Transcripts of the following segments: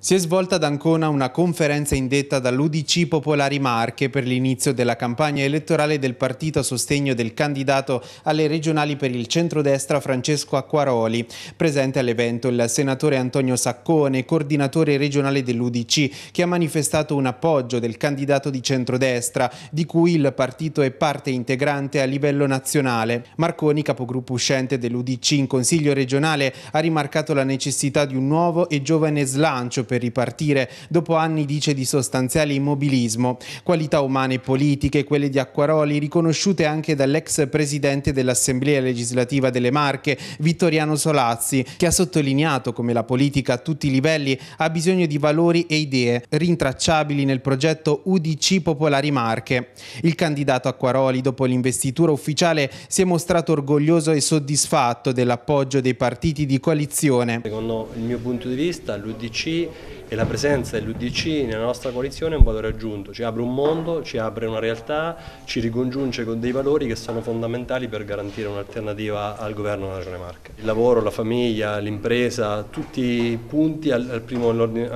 Si è svolta ad Ancona una conferenza indetta dall'Udc Popolari Marche per l'inizio della campagna elettorale del partito a sostegno del candidato alle regionali per il centrodestra Francesco Acquaroli. Presente all'evento il senatore Antonio Saccone, coordinatore regionale dell'Udc, che ha manifestato un appoggio del candidato di centrodestra, di cui il partito è parte integrante a livello nazionale. Marconi, capogruppo uscente dell'Udc in Consiglio regionale, ha rimarcato la necessità di un nuovo e giovane slancio per ripartire dopo anni dice di sostanziale immobilismo, qualità umane e politiche, quelle di Acquaroli, riconosciute anche dall'ex presidente dell'Assemblea legislativa delle Marche, Vittoriano Solazzi, che ha sottolineato come la politica a tutti i livelli ha bisogno di valori e idee rintracciabili nel progetto UDC Popolari Marche. Il candidato Acquaroli, dopo l'investitura ufficiale, si è mostrato orgoglioso e soddisfatto dell'appoggio dei partiti di coalizione. Secondo il mio punto di vista l'UDC e la presenza dell'UDC nella nostra coalizione è un valore aggiunto, ci apre un mondo, ci apre una realtà, ci ricongiunge con dei valori che sono fondamentali per garantire un'alternativa al governo della Regione Marca. Il lavoro, la famiglia, l'impresa, tutti punti all'ordine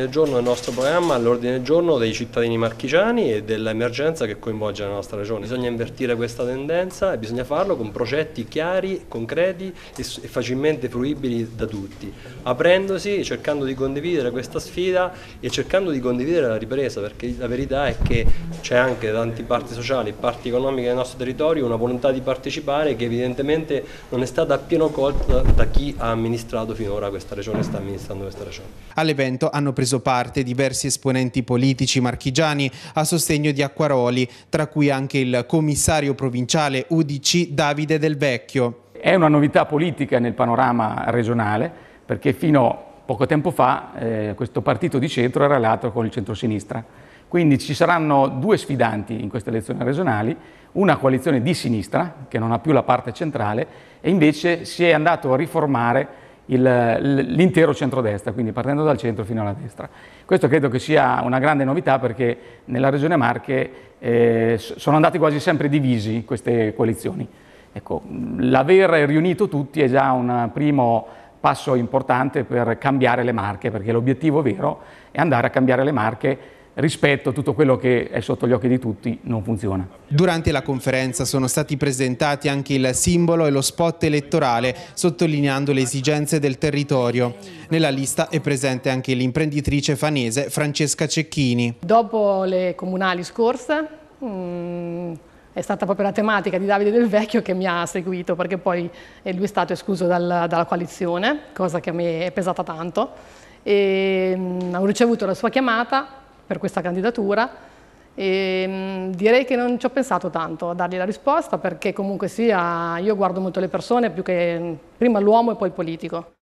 del giorno del nostro programma, all'ordine del giorno dei cittadini marchigiani e dell'emergenza che coinvolge la nostra Regione. Bisogna invertire questa tendenza e bisogna farlo con progetti chiari, concreti e facilmente fruibili da tutti, aprendosi e cercando di condividere condividere questa sfida e cercando di condividere la ripresa perché la verità è che c'è anche da tanti parti sociali e parti economiche del nostro territorio una volontà di partecipare che evidentemente non è stata appieno colta da chi ha amministrato finora questa regione e sta amministrando questa regione. All'evento hanno preso parte diversi esponenti politici marchigiani a sostegno di Acquaroli, tra cui anche il commissario provinciale UDC Davide Del Vecchio. È una novità politica nel panorama regionale perché fino Poco tempo fa eh, questo partito di centro era alleato con il centro-sinistra. Quindi ci saranno due sfidanti in queste elezioni regionali, una coalizione di sinistra, che non ha più la parte centrale, e invece si è andato a riformare l'intero centrodestra, quindi partendo dal centro fino alla destra. Questo credo che sia una grande novità perché nella regione Marche eh, sono andati quasi sempre divisi queste coalizioni. Ecco, l'aver riunito tutti è già un primo passo importante per cambiare le marche, perché l'obiettivo vero è andare a cambiare le marche rispetto a tutto quello che è sotto gli occhi di tutti non funziona. Durante la conferenza sono stati presentati anche il simbolo e lo spot elettorale, sottolineando le esigenze del territorio. Nella lista è presente anche l'imprenditrice fanese Francesca Cecchini. Dopo le comunali scorse, mm, è stata proprio la tematica di Davide Del Vecchio che mi ha seguito perché poi eh, lui è stato escluso dal, dalla coalizione, cosa che a me è pesata tanto. E, ehm, mh, ho ricevuto la sua chiamata per questa candidatura e ehm, mh, direi che non ci ho pensato tanto a dargli la risposta perché comunque sia io guardo molto le persone più che prima l'uomo e poi il politico.